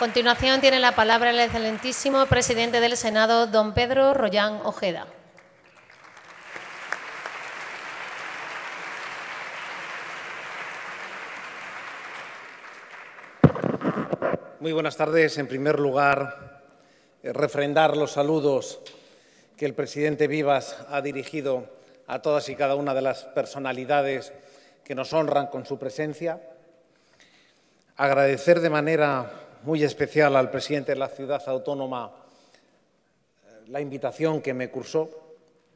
continuación tiene la palabra el excelentísimo presidente del Senado, don Pedro Royán Ojeda. Muy buenas tardes. En primer lugar, eh, refrendar los saludos que el presidente Vivas ha dirigido a todas y cada una de las personalidades que nos honran con su presencia. Agradecer de manera muy especial al presidente de la ciudad autónoma la invitación que me cursó.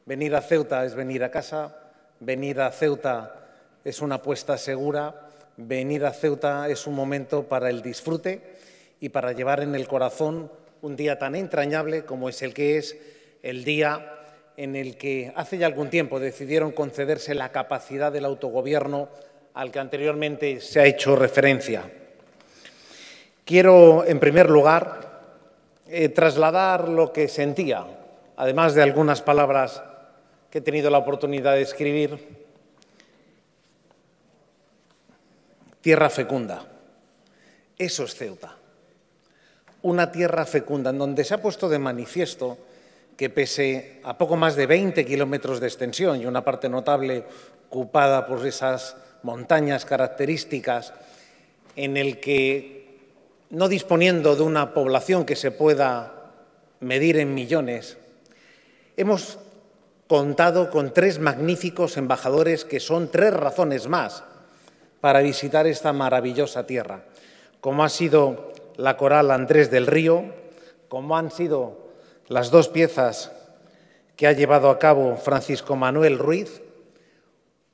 Venir a Ceuta es venir a casa, venir a Ceuta es una apuesta segura, venir a Ceuta es un momento para el disfrute y para llevar en el corazón un día tan entrañable como es el que es el día en el que hace ya algún tiempo decidieron concederse la capacidad del autogobierno al que anteriormente se ha hecho referencia. Quiero, en primer lugar, eh, trasladar lo que sentía, además de algunas palabras que he tenido la oportunidad de escribir. Tierra fecunda. Eso es Ceuta. Una tierra fecunda en donde se ha puesto de manifiesto que pese a poco más de 20 kilómetros de extensión y una parte notable ocupada por esas montañas características en el que no disponiendo de una población que se pueda medir en millones, hemos contado con tres magníficos embajadores que son tres razones más para visitar esta maravillosa tierra, como ha sido la coral Andrés del Río, como han sido las dos piezas que ha llevado a cabo Francisco Manuel Ruiz,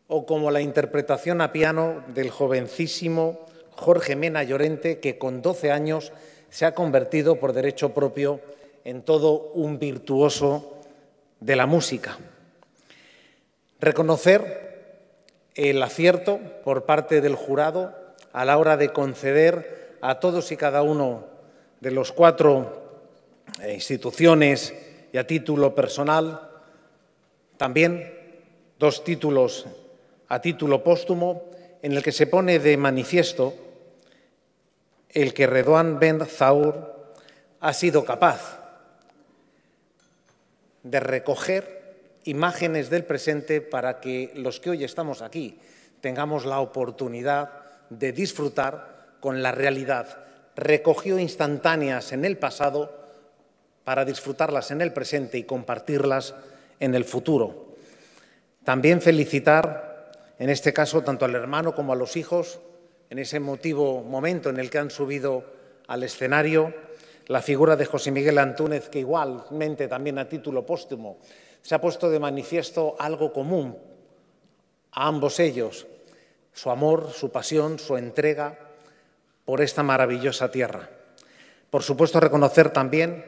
o como la interpretación a piano del jovencísimo Jorge Mena Llorente, que con 12 años se ha convertido por derecho propio en todo un virtuoso de la música. Reconocer el acierto por parte del jurado a la hora de conceder a todos y cada uno de los cuatro eh, instituciones y a título personal también dos títulos a título póstumo en el que se pone de manifiesto el que Reduan Ben Zaur ha sido capaz de recoger imágenes del presente para que los que hoy estamos aquí tengamos la oportunidad de disfrutar con la realidad. Recogió instantáneas en el pasado para disfrutarlas en el presente y compartirlas en el futuro. También felicitar, en este caso, tanto al hermano como a los hijos en ese emotivo momento en el que han subido al escenario la figura de José Miguel Antúnez, que igualmente también a título póstumo se ha puesto de manifiesto algo común a ambos ellos, su amor, su pasión, su entrega por esta maravillosa tierra. Por supuesto, reconocer también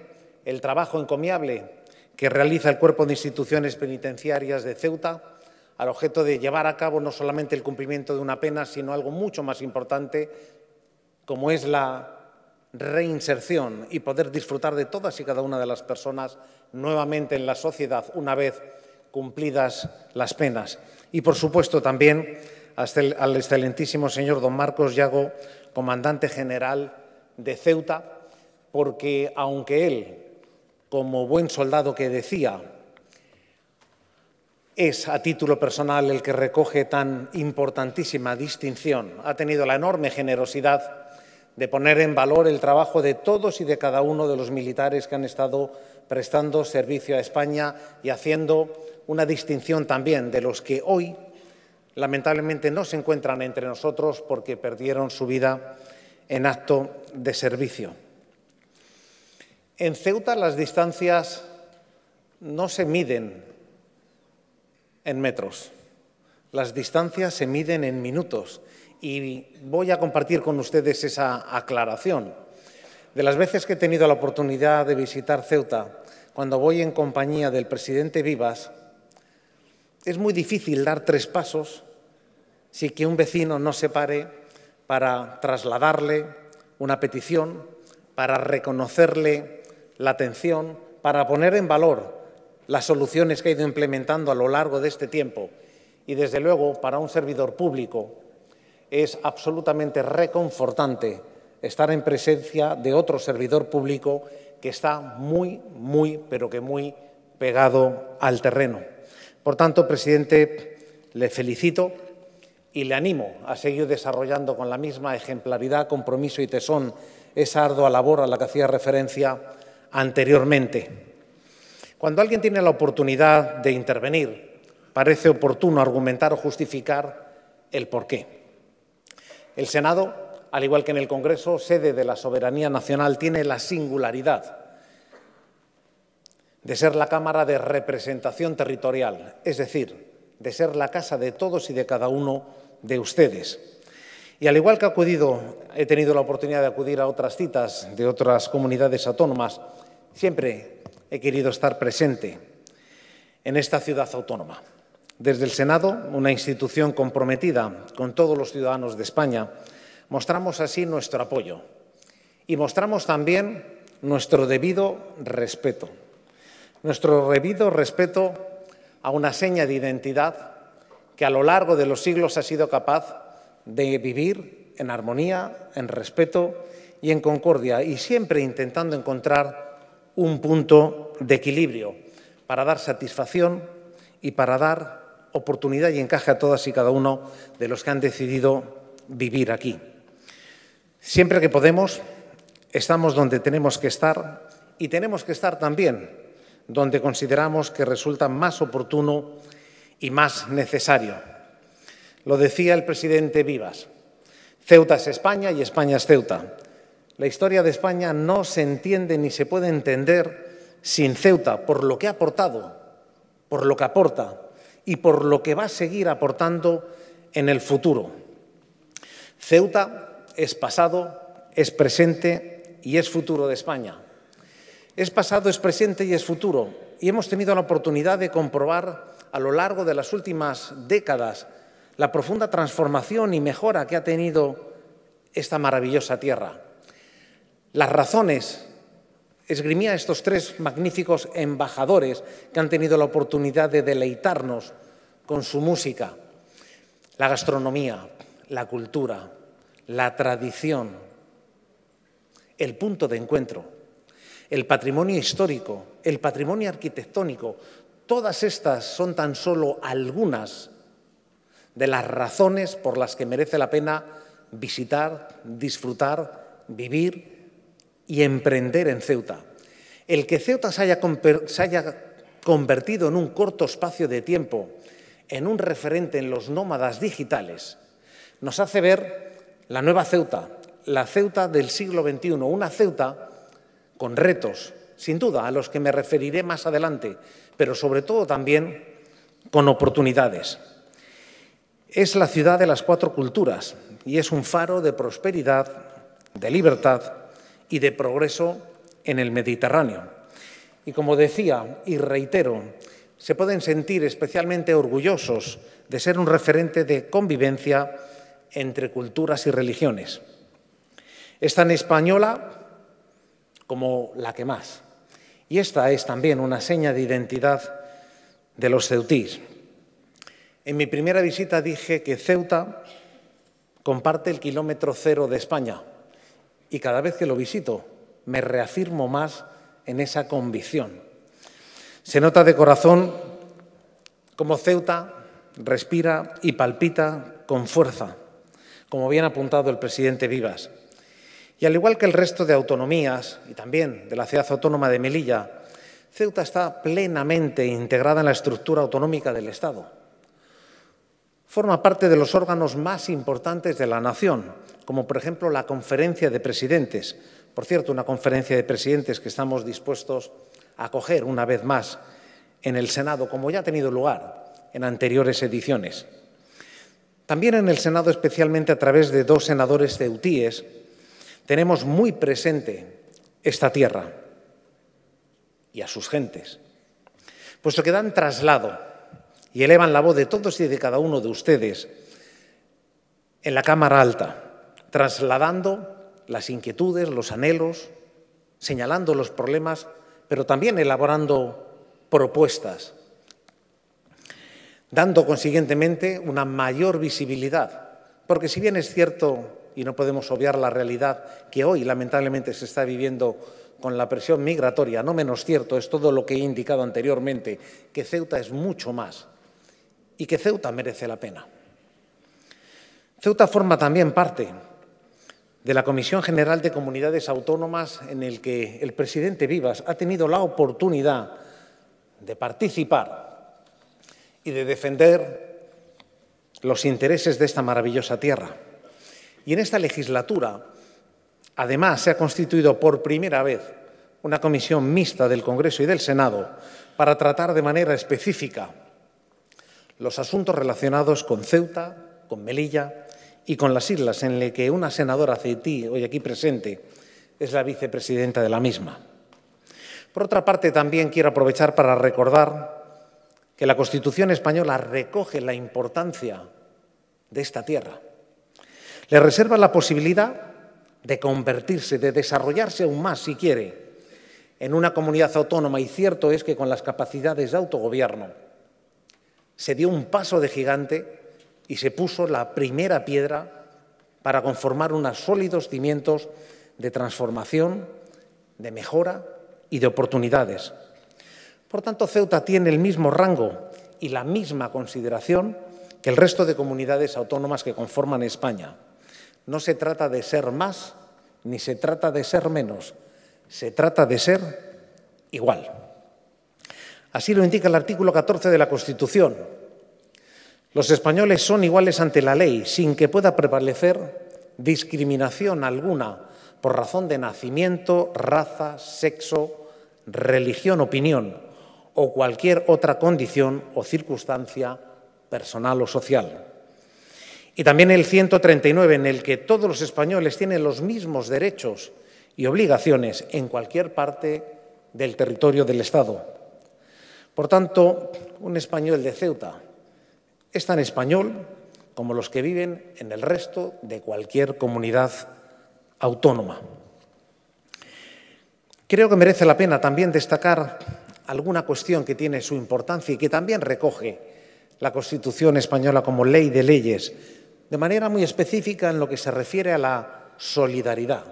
el trabajo encomiable que realiza el Cuerpo de Instituciones Penitenciarias de Ceuta al objeto de llevar a cabo no solamente el cumplimiento de una pena, sino algo mucho más importante, como es la reinserción y poder disfrutar de todas y cada una de las personas nuevamente en la sociedad una vez cumplidas las penas. Y, por supuesto, también al excelentísimo señor don Marcos Yago, comandante general de Ceuta, porque aunque él, como buen soldado que decía, es a título personal el que recoge tan importantísima distinción. Ha tenido la enorme generosidad de poner en valor el trabajo de todos y de cada uno de los militares que han estado prestando servicio a España y haciendo una distinción también de los que hoy lamentablemente no se encuentran entre nosotros porque perdieron su vida en acto de servicio. En Ceuta las distancias no se miden en metros. Las distancias se miden en minutos y voy a compartir con ustedes esa aclaración. De las veces que he tenido la oportunidad de visitar Ceuta, cuando voy en compañía del presidente Vivas, es muy difícil dar tres pasos sin que un vecino no se pare para trasladarle una petición, para reconocerle la atención, para poner en valor las soluciones que ha ido implementando a lo largo de este tiempo. Y desde luego, para un servidor público, es absolutamente reconfortante estar en presencia de otro servidor público que está muy, muy, pero que muy pegado al terreno. Por tanto, presidente, le felicito y le animo a seguir desarrollando con la misma ejemplaridad, compromiso y tesón esa ardua labor a la que hacía referencia anteriormente. Cuando alguien tiene la oportunidad de intervenir, parece oportuno argumentar o justificar el porqué. El Senado, al igual que en el Congreso, sede de la soberanía nacional, tiene la singularidad de ser la Cámara de Representación Territorial, es decir, de ser la casa de todos y de cada uno de ustedes. Y al igual que he, he tenido la oportunidad de acudir a otras citas de otras comunidades autónomas, siempre he querido estar presente en esta ciudad autónoma. Desde el Senado, una institución comprometida con todos los ciudadanos de España, mostramos así nuestro apoyo y mostramos también nuestro debido respeto. Nuestro debido respeto a una seña de identidad que a lo largo de los siglos ha sido capaz de vivir en armonía, en respeto y en concordia, y siempre intentando encontrar un punto de equilibrio para dar satisfacción y para dar oportunidad y encaje a todas y cada uno de los que han decidido vivir aquí. Siempre que podemos, estamos donde tenemos que estar y tenemos que estar también donde consideramos que resulta más oportuno y más necesario. Lo decía el presidente Vivas, Ceuta es España y España es Ceuta. La historia de España no se entiende ni se puede entender sin Ceuta, por lo que ha aportado, por lo que aporta y por lo que va a seguir aportando en el futuro. Ceuta es pasado, es presente y es futuro de España. Es pasado, es presente y es futuro. Y hemos tenido la oportunidad de comprobar a lo largo de las últimas décadas la profunda transformación y mejora que ha tenido esta maravillosa tierra las razones esgrimía estos tres magníficos embajadores que han tenido la oportunidad de deleitarnos con su música, la gastronomía, la cultura, la tradición, el punto de encuentro, el patrimonio histórico, el patrimonio arquitectónico, todas estas son tan solo algunas de las razones por las que merece la pena visitar, disfrutar, vivir y emprender en Ceuta. El que Ceuta se haya, convertido en un corto espacio de tiempo en un referente en los nómadas digitales, nos hace ver la nueva Ceuta, la Ceuta del siglo XXI, una Ceuta con retos, sin duda, a los que me referiré más adelante, pero sobre todo también con oportunidades. Es la ciudad de las cuatro culturas y es un faro de prosperidad, de libertad y de progreso en el Mediterráneo. Y como decía y reitero, se pueden sentir especialmente orgullosos de ser un referente de convivencia entre culturas y religiones. Es tan española como la que más. Y esta es también una seña de identidad de los Ceutíes. En mi primera visita dije que Ceuta comparte el kilómetro cero de España, y cada vez que lo visito me reafirmo más en esa convicción. Se nota de corazón como Ceuta respira y palpita con fuerza, como bien ha apuntado el presidente Vivas. Y al igual que el resto de autonomías y también de la ciudad autónoma de Melilla, Ceuta está plenamente integrada en la estructura autonómica del Estado forma parte de los órganos más importantes de la nación, como por ejemplo la Conferencia de Presidentes. Por cierto, una conferencia de presidentes que estamos dispuestos a acoger una vez más en el Senado, como ya ha tenido lugar en anteriores ediciones. También en el Senado, especialmente a través de dos senadores de ceutíes, tenemos muy presente esta tierra y a sus gentes, puesto que dan traslado y elevan la voz de todos y de cada uno de ustedes en la Cámara Alta, trasladando las inquietudes, los anhelos, señalando los problemas, pero también elaborando propuestas, dando consiguientemente una mayor visibilidad, porque si bien es cierto y no podemos obviar la realidad que hoy lamentablemente se está viviendo con la presión migratoria, no menos cierto es todo lo que he indicado anteriormente, que Ceuta es mucho más y que Ceuta merece la pena. Ceuta forma también parte de la Comisión General de Comunidades Autónomas en el que el presidente Vivas ha tenido la oportunidad de participar y de defender los intereses de esta maravillosa tierra. Y en esta legislatura, además, se ha constituido por primera vez una comisión mixta del Congreso y del Senado para tratar de manera específica los asuntos relacionados con Ceuta, con Melilla y con las islas, en las que una senadora aceití, hoy aquí presente, es la vicepresidenta de la misma. Por otra parte, también quiero aprovechar para recordar que la Constitución española recoge la importancia de esta tierra. Le reserva la posibilidad de convertirse, de desarrollarse aún más, si quiere, en una comunidad autónoma y cierto es que con las capacidades de autogobierno se dio un paso de gigante y se puso la primera piedra para conformar unos sólidos cimientos de transformación, de mejora y de oportunidades. Por tanto, Ceuta tiene el mismo rango y la misma consideración que el resto de comunidades autónomas que conforman España. No se trata de ser más ni se trata de ser menos, se trata de ser igual. Así lo indica el artículo 14 de la Constitución. Los españoles son iguales ante la ley, sin que pueda prevalecer discriminación alguna por razón de nacimiento, raza, sexo, religión, opinión o cualquier otra condición o circunstancia personal o social. Y también el 139, en el que todos los españoles tienen los mismos derechos y obligaciones en cualquier parte del territorio del Estado. Por tanto, un español de Ceuta es tan español como los que viven en el resto de cualquier comunidad autónoma. Creo que merece la pena también destacar alguna cuestión que tiene su importancia y que también recoge la Constitución española como ley de leyes, de manera muy específica en lo que se refiere a la solidaridad.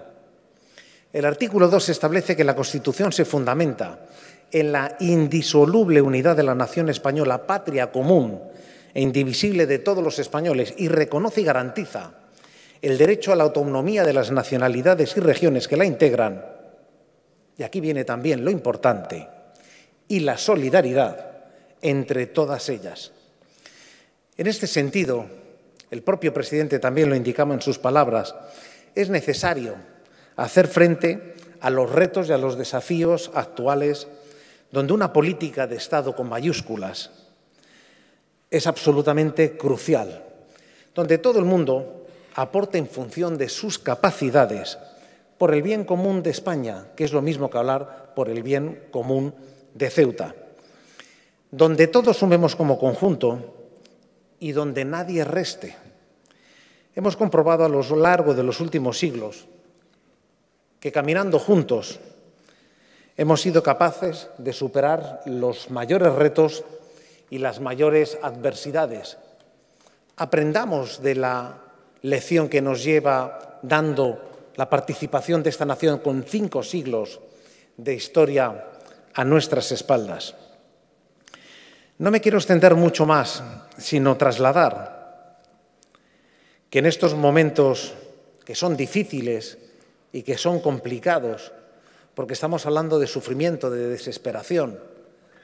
El artículo 2 establece que la Constitución se fundamenta en la indisoluble unidad de la nación española, patria común e indivisible de todos los españoles, y reconoce y garantiza el derecho a la autonomía de las nacionalidades y regiones que la integran, y aquí viene también lo importante, y la solidaridad entre todas ellas. En este sentido, el propio presidente también lo indicaba en sus palabras, es necesario hacer frente a los retos y a los desafíos actuales donde una política de Estado con mayúsculas es absolutamente crucial, donde todo el mundo aporte en función de sus capacidades por el bien común de España, que es lo mismo que hablar por el bien común de Ceuta, donde todos sumemos como conjunto y donde nadie reste. Hemos comprobado a lo largo de los últimos siglos que caminando juntos hemos sido capaces de superar los mayores retos y las mayores adversidades. Aprendamos de la lección que nos lleva dando la participación de esta nación con cinco siglos de historia a nuestras espaldas. No me quiero extender mucho más, sino trasladar que en estos momentos que son difíciles y que son complicados, porque estamos hablando de sufrimiento, de desesperación,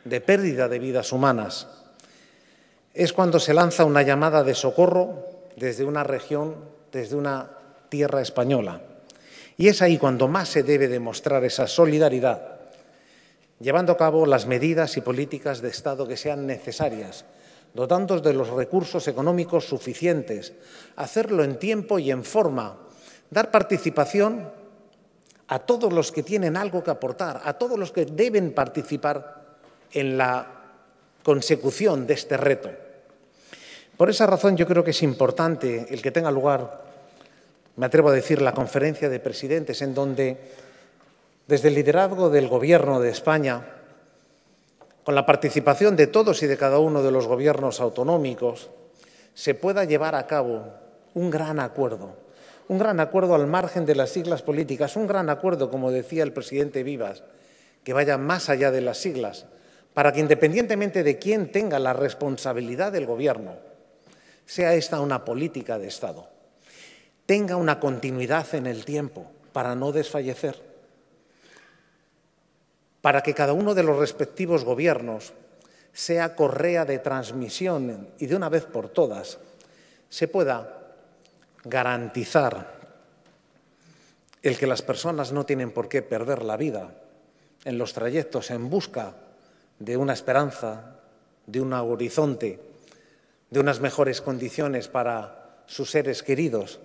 de pérdida de vidas humanas. Es cuando se lanza una llamada de socorro desde una región, desde una tierra española. Y es ahí cuando más se debe demostrar esa solidaridad, llevando a cabo las medidas y políticas de Estado que sean necesarias, dotándose de los recursos económicos suficientes, hacerlo en tiempo y en forma, dar participación a todos los que tienen algo que aportar, a todos los que deben participar en la consecución de este reto. Por esa razón yo creo que es importante el que tenga lugar, me atrevo a decir, la conferencia de presidentes, en donde desde el liderazgo del Gobierno de España, con la participación de todos y de cada uno de los gobiernos autonómicos, se pueda llevar a cabo un gran acuerdo un gran acuerdo al margen de las siglas políticas, un gran acuerdo, como decía el presidente Vivas, que vaya más allá de las siglas, para que independientemente de quién tenga la responsabilidad del Gobierno, sea esta una política de Estado, tenga una continuidad en el tiempo para no desfallecer, para que cada uno de los respectivos gobiernos sea correa de transmisión y de una vez por todas se pueda garantizar el que las personas no tienen por qué perder la vida en los trayectos en busca de una esperanza, de un horizonte, de unas mejores condiciones para sus seres queridos,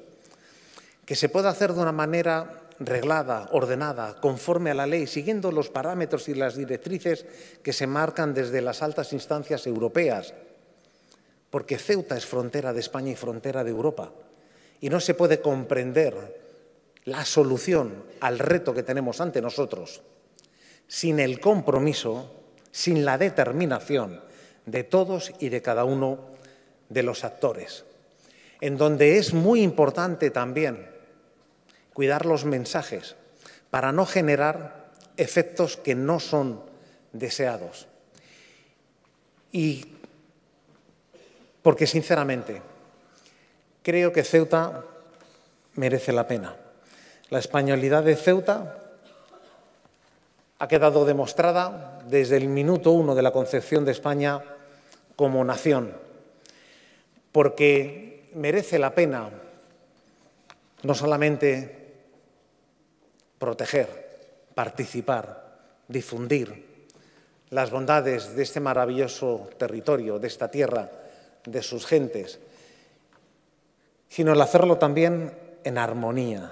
que se pueda hacer de una manera reglada, ordenada, conforme a la ley, siguiendo los parámetros y las directrices que se marcan desde las altas instancias europeas, porque Ceuta es frontera de España y frontera de Europa y no se puede comprender la solución al reto que tenemos ante nosotros sin el compromiso, sin la determinación de todos y de cada uno de los actores, en donde es muy importante también cuidar los mensajes para no generar efectos que no son deseados. Y porque sinceramente, Creo que Ceuta merece la pena. La españolidad de Ceuta ha quedado demostrada desde el minuto uno de la concepción de España como nación, porque merece la pena no solamente proteger, participar, difundir las bondades de este maravilloso territorio, de esta tierra, de sus gentes, sino el hacerlo también en armonía,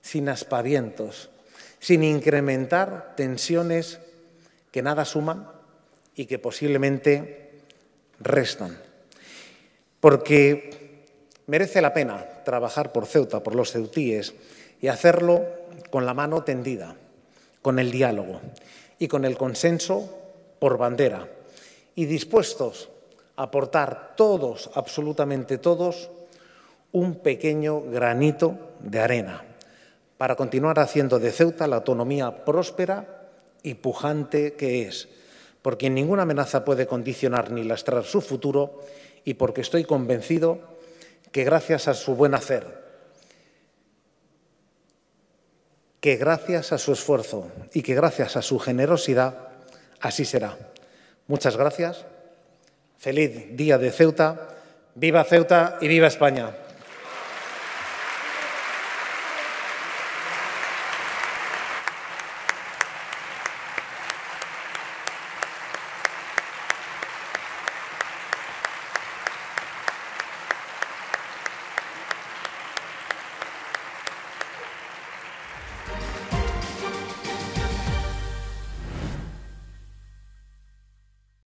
sin aspavientos, sin incrementar tensiones que nada suman y que posiblemente restan. Porque merece la pena trabajar por Ceuta, por los ceutíes, y hacerlo con la mano tendida, con el diálogo y con el consenso por bandera, y dispuestos a aportar todos, absolutamente todos, un pequeño granito de arena para continuar haciendo de Ceuta la autonomía próspera y pujante que es, porque ninguna amenaza puede condicionar ni lastrar su futuro y porque estoy convencido que gracias a su buen hacer, que gracias a su esfuerzo y que gracias a su generosidad, así será. Muchas gracias. Feliz día de Ceuta. Viva Ceuta y viva España.